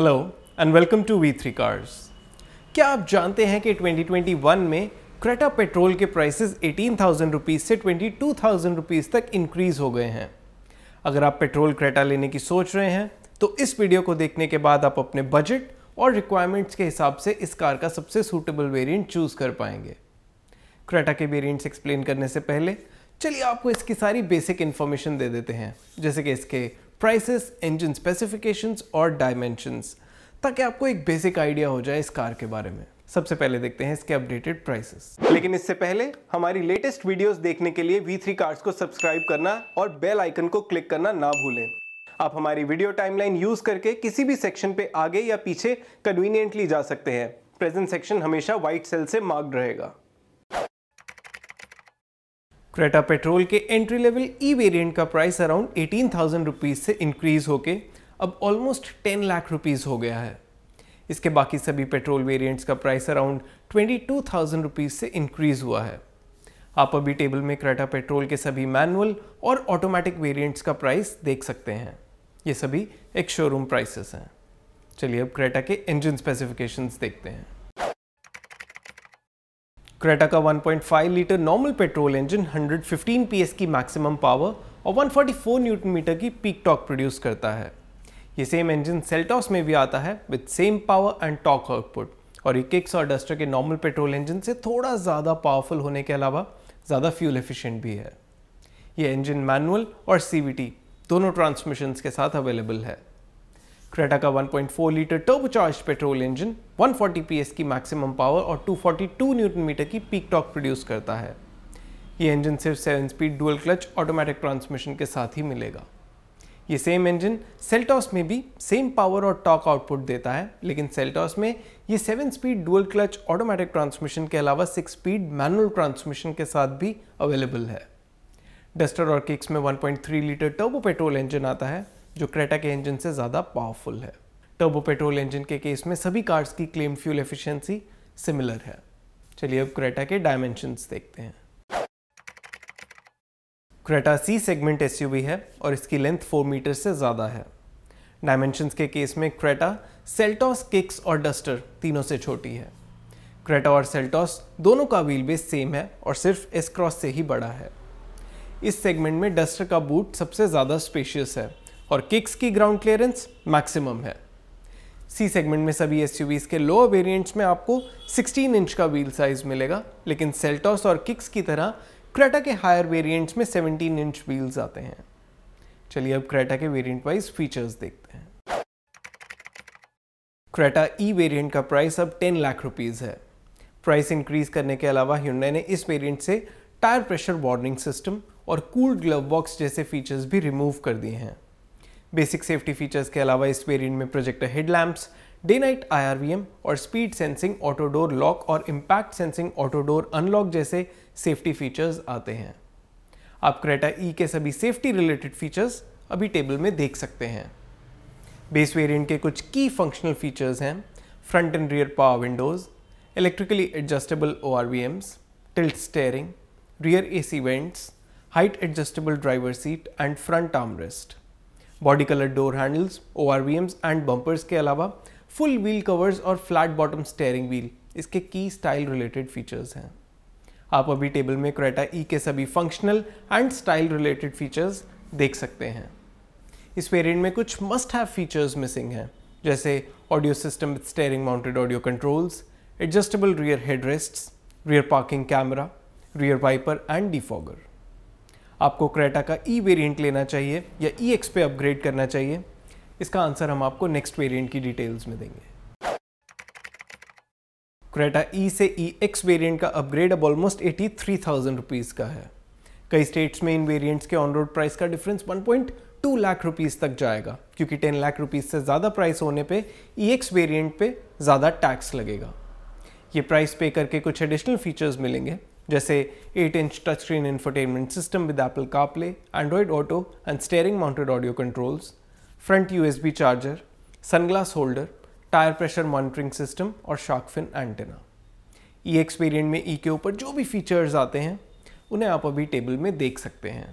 Hello and welcome to V three cars क्या आप जानते हैं कि 2021 में क्रेटा पेट्रोल के प्राइसेस 18,000 थाउजेंड से 22,000 थाउजेंड तक इंक्रीज हो गए हैं अगर आप पेट्रोल क्रेटा लेने की सोच रहे हैं तो इस वीडियो को देखने के बाद आप अपने बजट और रिक्वायरमेंट्स के हिसाब से इस कार का सबसे सूटेबल वेरिएंट चूज़ कर पाएंगे क्रेटा के वेरिएंट्स एक्सप्लेन करने से पहले चलिए आपको इसकी सारी बेसिक इन्फॉर्मेशन दे देते हैं जैसे कि इसके प्राइसेस इंजन स्पेसिफिकेशंस और डायमेंशंस ताकि आपको एक बेसिक आइडिया हो जाए इस कार के बारे में सबसे पहले देखते हैं इसके अपडेटेड प्राइसेस लेकिन इससे पहले हमारी लेटेस्ट वीडियोस देखने के लिए V3 कार्स को सब्सक्राइब करना और बेल आइकन को क्लिक करना ना भूलें आप हमारी वीडियो टाइमलाइन यूज करके किसी भी सेक्शन पे आगे या पीछे कन्वीनियंटली जा सकते हैं प्रेजेंट सेक्शन हमेशा व्हाइट सेल से मार्क्ड रहेगा क्रेटा पेट्रोल के एंट्री लेवल ई वेरिएंट का price around eighteen thousand rupees से इंक्रीज़ होके अब ऑलमोस्ट टेन लाख रुपीज़ हो गया है इसके बाकी सभी पेट्रोल वेरिएंट्स का price around twenty two thousand rupees से इंक्रीज़ हुआ है आप अभी टेबल में क्रेटा पेट्रोल के सभी मैनुअल और ऑटोमेटिक वेरिएंट्स का प्राइस देख सकते हैं ये सभी एक शोरूम प्राइसेस हैं चलिए अब क्रेटा के इंजन स्पेसिफिकेशंस देखते हैं क्रेटा का 1.5 litre normal petrol engine 115 PS की मैक्सिमम पावर और 144 न्यूटन मीटर की पीक टॉक प्रोड्यूस करता है ये सेम इंजन सेल्टॉस में भी आता है with same power and torque output और ये किक्स और डस्टर के नॉर्मल पेट्रोल इंजन से थोड़ा ज़्यादा पावरफुल होने के अलावा ज़्यादा फ्यूल एफिशेंट भी है ये इंजन मैनुअल और सी दोनों ट्रांसमिशंस के साथ अवेलेबल है क्रेटा का 1.4 litre turbocharge petrol engine 140 PS की मैक्सिमम पावर और 242 न्यूटन मीटर की पीक टॉक प्रोड्यूस करता है ये इंजन सिर्फ seven speed dual clutch automatic transmission के साथ ही मिलेगा ये सेम इंजन सेल्टॉस में भी सेम पावर और टॉक आउटपुट देता है लेकिन सेल्टॉस में ये seven speed dual clutch automatic transmission के अलावा सिक्स स्पीड मैनुअल ट्रांसमिशन के साथ भी अवेलेबल है डस्टर और किक्स में 1.3 लीटर टर्बो पेट्रोल इंजन आता है जो क्रेटा के इंजन से ज़्यादा पावरफुल है टर्बो पेट्रोल इंजन के केस में सभी कार्स की क्लेम फ्यूल एफिशिएंसी सिमिलर है चलिए अब क्रेटा के डायमेंशंस देखते हैं क्रेटा सी सेगमेंट एस है और इसकी लेंथ 4 मीटर से ज़्यादा है डायमेंशंस के केस में क्रेटा सेल्टॉस किक्स और डस्टर तीनों से छोटी है क्रेटा और सेल्टॉस दोनों का व्हील बेस सेम है और सिर्फ एस क्रॉस से ही बड़ा है इस सेगमेंट में डस्टर का बूट सबसे ज़्यादा स्पेशियस है और किक्स की ग्राउंड क्लियरेंस मैक्सिमम है सी सेगमेंट में सभी एस के लोअर वेरियंट्स में आपको 16 इंच का व्हील साइज मिलेगा लेकिन सेल्टॉस और किक्स की तरह क्रेटा के हायर वेरिएंट्स में 17 इंच व्हील्स आते हैं चलिए अब क्रेटा के वेरिएंट वाइज फीचर्स देखते हैं क्रेटा ई वेरिएंट का प्राइस अब 10 लाख रुपीज़ है प्राइस इंक्रीज करने के अलावा हिंडा ने इस वेरिएंट से टायर प्रेशर वार्निंग सिस्टम और कूल्ड ग्लव बॉक्स जैसे फीचर्स भी रिमूव कर दिए हैं बेसिक सेफ्टी फीचर्स के अलावा इस वेरियंट में projector headlamps day night I और speed sensing auto door lock और impact sensing auto door unlock जैसे सेफ्टी फीचर्स आते हैं आप क्रेटा ई e के सभी सेफ्टी रिलेटेड फीचर्स अभी टेबल में देख सकते हैं बेस वेरिएंट के कुछ की फंक्शनल फीचर्स हैं front and rear power windows electrically adjustable O R Ms adjustable steering rear A C vents height adjustable driver seat and front arm rest body colour door handles O R and bumpers के अलावा full wheel covers और flat bottom steering wheel इसके की style related features हैं आप अभी table में Creta E e के सभी functional and style related features देख सकते हैं इस वेरिएंट में कुछ मस्ट हैव फीचर्स मिसिंग हैं जैसे audio system with steering mounted audio controls adjustable rear headrest rear parking camera rear wiper and defogger आपको क्रेटा का ई वेरियंट वेरिएंट लेना चाहिए या ई e एक्स पे अपग्रेड करना चाहिए इसका आंसर हम आपको नेक्स्ट वेरिएंट की डिटेल्स में देंगे क्रेटा ई e से ई एक्स वेरियंट का अपग्रेड अब almost eighty three thousand rupees का है कई स्टेट्स में इन वेरियंट्स के ऑन रोड प्राइस का difference one point two lakh rupees तक जाएगा क्योंकि टेन लाख रुपीज़ से ज़्यादा प्राइस होने पे ई एक्स वेरियंट पे ज़्यादा टैक्स लगेगा ये प्राइस पे करके कुछ एडिशनल फीचर्स मिलेंगे जैसे 8 inch touch screen infotainment system with Apple CarPlay Android Auto and steering mounted audio controls front U charger sunglass holder tyre pressure monitoring system और शार्कफिन एंटेना ई e में ई के ऊपर जो भी फीचर्स आते हैं उन्हें आप अभी टेबल में देख सकते हैं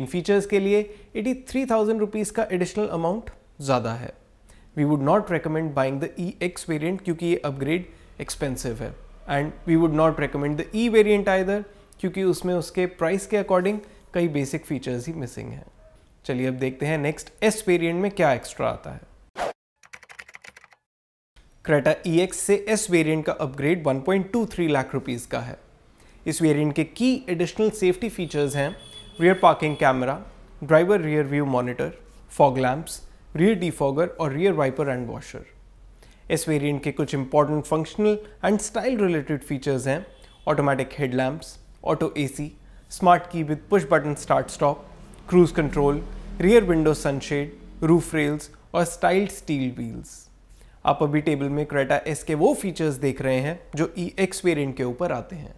इन फीचर्स के लिए एटी थ्री थाउजेंड रुपीज़ का एडिशनल अमाउंट ज़्यादा है we would not recommend buying the E X variant क्योंकि ये अपग्रेड एक्सपेंसिव है and we would not recommend the E variant either क्योंकि उसमें उसके प्राइस के अकॉर्डिंग कई बेसिक फीचर्स ही मिसिंग हैं चलिए अब देखते हैं नेक्स्ट एस वेरियंट में क्या एक्स्ट्रा आता है क्रेटा ई एक्स से एस वेरियंट का अपग्रेड 1.23 लाख रुपीज़ का है इस वेरियंट के की एडिशनल सेफ्टी फीचर्स हैं rear parking camera driver rear view monitor fog lamps rear defogger और रियर वाइपर एंड वॉशर इस वेरिएंट के कुछ important functional and style related features हैं automatic headlamps auto AC smart key with push button start stop cruise control rear window sunshade roof rails और styled steel wheels आप अभी table में Creta S के वो features देख रहे हैं जो ई एक्स वेरियंट के ऊपर आते हैं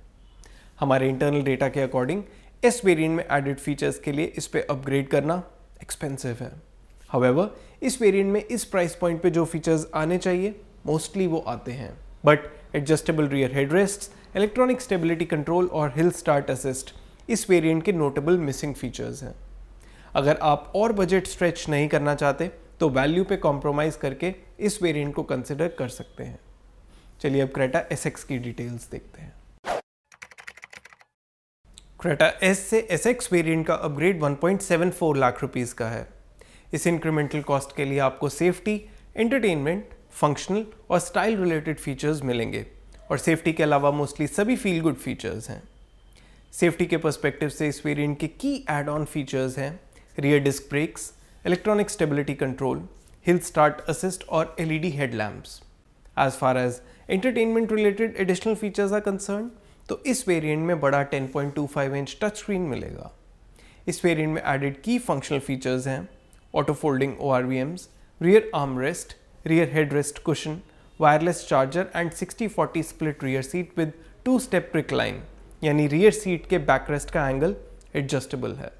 हमारे इंटरनल डेटा के अकॉर्डिंग एस वेरियंट में एडिड फीचर्स के लिए इस पर अपग्रेड करना एक्सपेंसिव है हवेवर इस वेरियंट में इस प्राइस पॉइंट पे जो फीचर्स आने चाहिए मोस्टली वो आते हैं but adjustable rear headrest electronic stability control और हिल स्टार्ट असिस्ट इस वेरिएंट के नोटेबल मिसिंग फीचर्स हैं अगर आप और बजट स्ट्रेच नहीं करना चाहते तो वैल्यू पे कॉम्प्रोमाइज़ करके इस वेरिएंट को कंसिडर कर सकते हैं चलिए अब क्रेटा एस एक्स की डिटेल्स देखते हैं क्रेटा एस से एस एक्स वेरियंट का अपग्रेड 1.74 लाख रुपीज का है इस इंक्रीमेंटल कॉस्ट के लिए आपको सेफ्टी एंटरटेनमेंट फंक्शनल और स्टाइल रिलेटेड फीचर्स मिलेंगे और सेफ्टी के अलावा मोस्टली सभी फील गुड फीचर्स हैं सेफ्टी के पर्सपेक्टिव से इस वेरिएंट के की एड ऑन फीचर्स हैं rear disc brakes electronic stability control hill start assist और LED headlamps as far as entertainment related additional features are concern तो इस वेरिएंट में बड़ा 10.25 इंच टच स्क्रीन मिलेगा इस वेरिएंट में एडेड की फंक्शनल फीचर्स हैं auto-folding ORVMs, rear armrest, rear headrest cushion, wireless charger and 60-40 split rear seat with two-step recline यानी रियर सीट के बैकरेस्ट का एंगल एडजस्टेबल है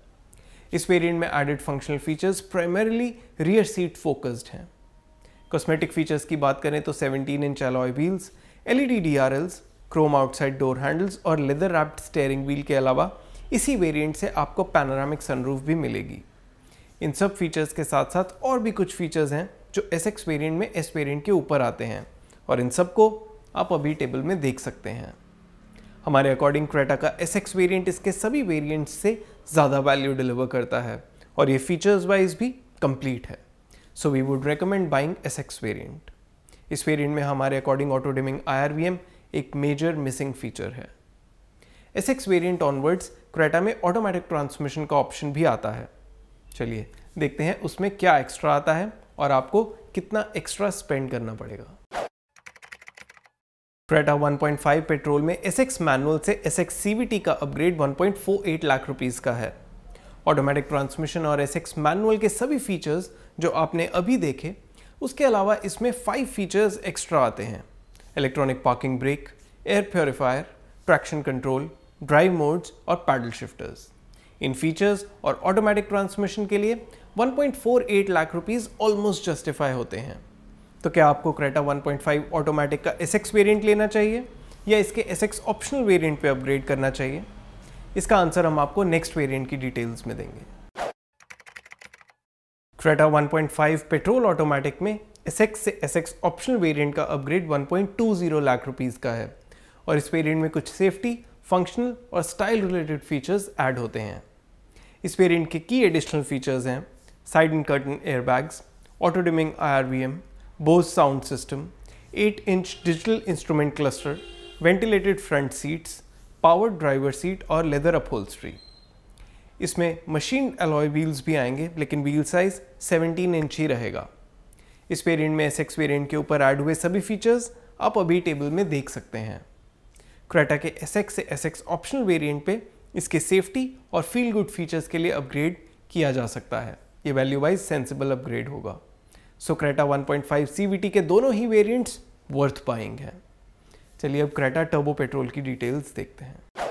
इस वेरिएंट में added functional features primarily rear seat focused हैं cosmetic features की बात करें तो 17 inch alloy wheels LED DRLs chrome outside door handles और लेदर रैप्ड स्टेयरिंग व्हील के अलावा इसी वेरिएंट से आपको पैनोरामिक सनरूफ भी मिलेगी इन सब फीचर्स के साथ साथ और भी कुछ फीचर्स हैं जो एस एक्स वेरियंट में एस वेरियंट के ऊपर आते हैं और इन सब को आप अभी टेबल में देख सकते हैं हमारे अकॉर्डिंग क्रेटा का एस एक्स वेरियंट इसके सभी वेरियंट से ज़्यादा वैल्यू डिलीवर करता है और ये फीचर्स वाइज भी कंप्लीट है so we would recommend buying S X variant इस वेरियंट में हमारे अकॉर्डिंग ऑटो डिमिंग आई एक मेजर मिसिंग फीचर है S X variant onwards Creta में ऑटोमेटिक ट्रांसमिशन का ऑप्शन भी आता है चलिए देखते हैं उसमें क्या एक्स्ट्रा आता है और आपको कितना एक्स्ट्रा स्पेंड करना पड़ेगा क्रेटा 1.5 पेट्रोल में एस एक्स मैनुअल से एस एक्स सी का अपग्रेड 1.48 लाख रुपीज़ का है ऑटोमेटिक ट्रांसमिशन और एस एक्स मैनुअल के सभी फीचर्स जो आपने अभी देखे उसके अलावा इसमें फाइव फीचर्स एक्स्ट्रा आते हैं electronic parking brake air purifier traction control drive modes और पैडल शिफ्टर्स इन फीचर्स और ऑटोमेटिक ट्रांसमिशन के लिए 1.48 लाख रुपीस ऑलमोस्ट जस्टिफाई होते हैं तो क्या आपको क्रेटा 1.5 ऑटोमेटिक का एस वेरियंट लेना चाहिए या इसके एस ऑप्शनल वेरियंट पर अपग्रेड करना चाहिए इसका आंसर हम आपको नेक्स्ट वेरियंट की डिटेल्स में देंगे क्रेटा 1.5 पेट्रोल ऑटोमेटिक में एस से एस ऑप्शनल वेरियंट का अपग्रेड 1.20 लाख रुपीस का है और इस वेरियंट में कुछ सेफ्टी फंक्शनल और स्टाइल रिलेटेड फीचर्स ऐड होते हैं इस वेरिएंट के की एडिशनल फीचर्स हैं side in curtain airbags auto dimming M Bose sound system 8 inch digital instrument cluster ventilated front seats power driver seat और लेदर अपहोल्स्ट्री इसमें machine alloy wheels भी आएंगे लेकिन व्हील साइज 17 इंच ही रहेगा इस वेरिएंट में S X variant के ऊपर ऐड हुए सभी फीचर्स आप अभी टेबल में देख सकते हैं क्रेटा के एस एक्स से एस एक्स ऑप्शनल वेरियंट पर इसके सेफ्टी और फील गुड फीचर्स के लिए अपग्रेड किया जा सकता है ये वैल्यू वाइज सेंसिबल अपग्रेड होगा सो क्रेटा 1.5 पॉइंट के दोनों ही वेरिएंट्स वर्थ पाइंग हैं चलिए अब क्रेटा टर्बो पेट्रोल की डिटेल्स देखते हैं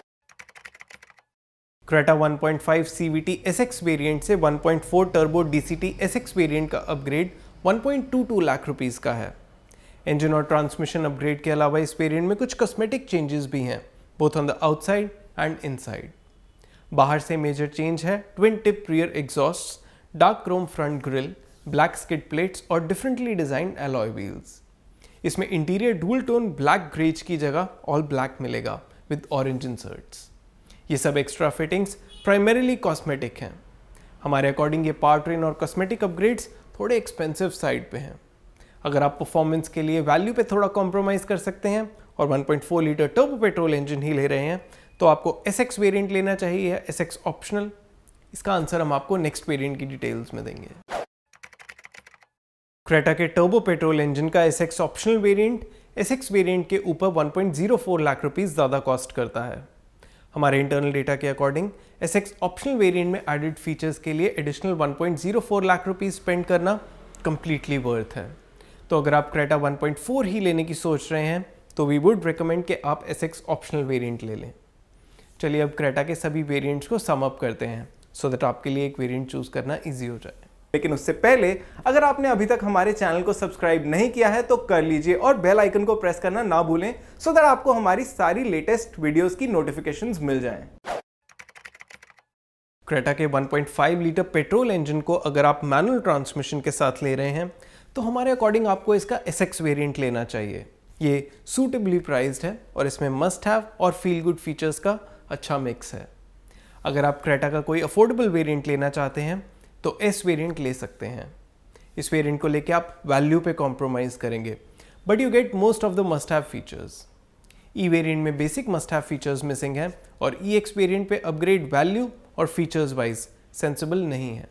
क्रेटा 1.5 CVT SX वेरिएंट से 1.4 टर्बो DCT SX वेरिएंट का अपग्रेड 1.22 लाख रुपीस का है इंजन और ट्रांसमिशन अपग्रेड के अलावा इस वेरिएंट में कुछ कॉस्मेटिक चेंजेस भी हैं both on the outside and inside बाहर से मेजर चेंज है twin tip rear exhaust dark chrome front grille black skid plates और डिफरेंटली डिजाइन एलॉय व्हील्स इसमें interior dual tone black greys की जगह ऑल ब्लैक मिलेगा विद ऑरेंज इंसर्ट्स ये सब एक्स्ट्रा फिटिंग्स प्राइमरीली कॉस्मेटिक हैं हमारे अकॉर्डिंग ये पावर ट्रेन और कॉस्मेटिक अपग्रेड्स थोड़े एक्सपेंसिव साइड पे हैं अगर आप परफॉर्मेंस के लिए वैल्यू पे थोड़ा कॉम्प्रोमाइज़ कर सकते हैं और 1.4 लीटर टर्बो पेट्रोल इंजन ही ले रहे हैं तो आपको एस एक्स वेरियंट लेना चाहिए या एस एक्स ऑप्शनल इसका आंसर हम आपको नेक्स्ट वेरियंट की डिटेल्स में देंगे क्रेटा के टर्बो पेट्रोल इंजन का S X optional variant S X variant के ऊपर 1.04 लाख रुपीस ज़्यादा कॉस्ट करता है हमारे इंटरनल डेटा के according S X optional variant में एडिड फीचर्स के लिए एडिशनल 1.04 लाख रुपीस स्पेंड करना कम्प्लीटली वर्थ है तो अगर आप क्रेटा 1.4 ही लेने की सोच रहे हैं तो वी वुड रिकमेंड कि आप एस एक्स ऑप्शनल वेरियंट ले लें चलिए अब क्रेटा के सभी वेरिएंट्स को सम अप करते हैं सो so दैट आपके लिए एक वेरिएंट चूज़ करना ईजी हो जाए लेकिन उससे पहले अगर आपने अभी तक हमारे चैनल को सब्सक्राइब नहीं किया है तो कर लीजिए और बेल आइकन को प्रेस करना ना भूलें सो so दैट आपको हमारी सारी लेटेस्ट वीडियोस की नोटिफिकेशंस मिल जाएं। क्रेटा के 1.5 लीटर पेट्रोल इंजन को अगर आप मैनुअल ट्रांसमिशन के साथ ले रहे हैं तो हमारे अकॉर्डिंग आपको इसका एस एक्स लेना चाहिए ये सूटेबली प्राइज है और इसमें मस्ट हैव और फील गुड फीचर्स का अच्छा मिक्स है अगर आप क्रेटा का कोई अफोर्डेबल वेरिएंट लेना चाहते हैं तो एस वेरिएंट ले सकते हैं इस वेरिएंट को लेके आप वैल्यू पे कॉम्प्रोमाइज़ करेंगे but you get most of the must have features E variant में basic must have features missing हैं और ई एक्स वेरिएंट पे अपग्रेड वैल्यू और फीचर्स वाइज सेंसिबल नहीं है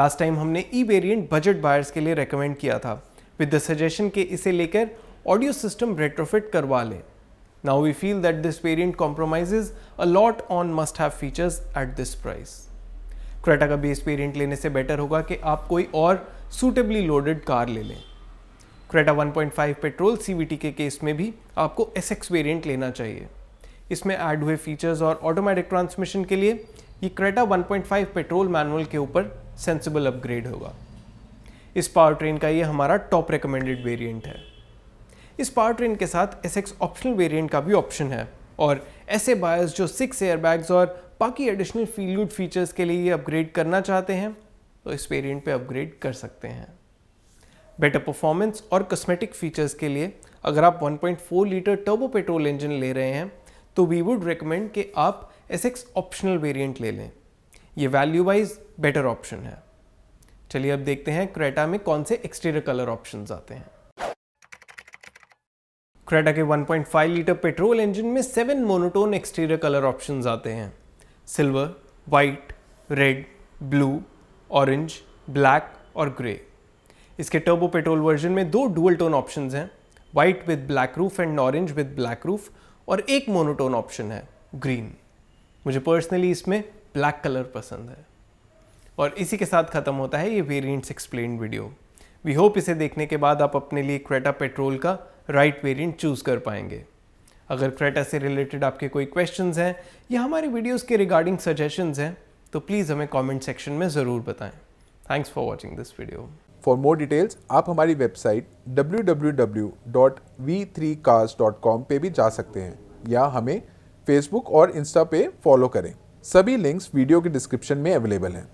लास्ट टाइम हमने ई वेरियंट बजट बायर्स के लिए रिकमेंड किया था विद द सजेशन के इसे लेकर ऑडियो सिस्टम रेट्रोफिट करवा लें Now we feel that this variant compromises a lot on must have features at this price. Creta का base variant लेने से better होगा कि आप कोई और suitably loaded car ले लें Creta 1.5 petrol CVT के केस में भी आपको SX variant लेना चाहिए इसमें ऐड हुए फीचर्स और ऑटोमेटिक ट्रांसमिशन के लिए ये क्रेटा 1.5 पेट्रोल मैनुअल के ऊपर सेंसिबल अपग्रेड होगा इस पावर ट्रेन का ये हमारा टॉप रिकमेंडेड वेरिएंट है इस पावर ट्रेन के साथ एस एक्स ऑप्शनल वेरियंट का भी ऑप्शन है और ऐसे बायर्स जो सिक्स एयरबैग्स और बाकी एडिशनल फील गुड फीचर्स के लिए अपग्रेड करना चाहते हैं तो इस वेरिएंट पे अपग्रेड कर सकते हैं बेटर परफॉर्मेंस और कॉस्मेटिक फीचर्स के लिए अगर आप 1.4 लीटर टर्बो पेट्रोल इंजन ले रहे हैं तो वी वुड रिकमेंड कि आप एस एक्स ऑप्शनल वेरियंट ले लें ये वैल्यू वाइज बेटर ऑप्शन है चलिए अब देखते हैं क्रेटा में कौन से एक्सटीरियर कलर ऑप्शन आते हैं क्रेटा के 1.5 लीटर पेट्रोल इंजन में seven monotone exterior colour option आते हैं silver white red blue orange black और ग्रे इसके टर्बो पेट्रोल वर्जन में दो डुअल टोन ऑप्शन हैं white with black roof and orange with black roof और एक मोनोटोन ऑप्शन है ग्रीन मुझे पर्सनली इसमें ब्लैक कलर पसंद है और इसी के साथ ख़त्म होता है ये variants explain video we hope इसे देखने के बाद आप अपने लिए क्रेटा पेट्रोल का राइट वेरिएंट चूज़ कर पाएंगे अगर क्रेटा से रिलेटेड आपके कोई क्वेश्चन हैं या हमारे वीडियोस के रिगार्डिंग सजेशंस हैं तो प्लीज़ हमें कमेंट सेक्शन में ज़रूर बताएं thanks for watching this video for more details आप हमारी वेबसाइट www.v3cars.com पे भी जा सकते हैं या हमें फेसबुक और इंस्टा पे फॉलो करें सभी लिंक्स वीडियो के डिस्क्रिप्शन में अवेलेबल हैं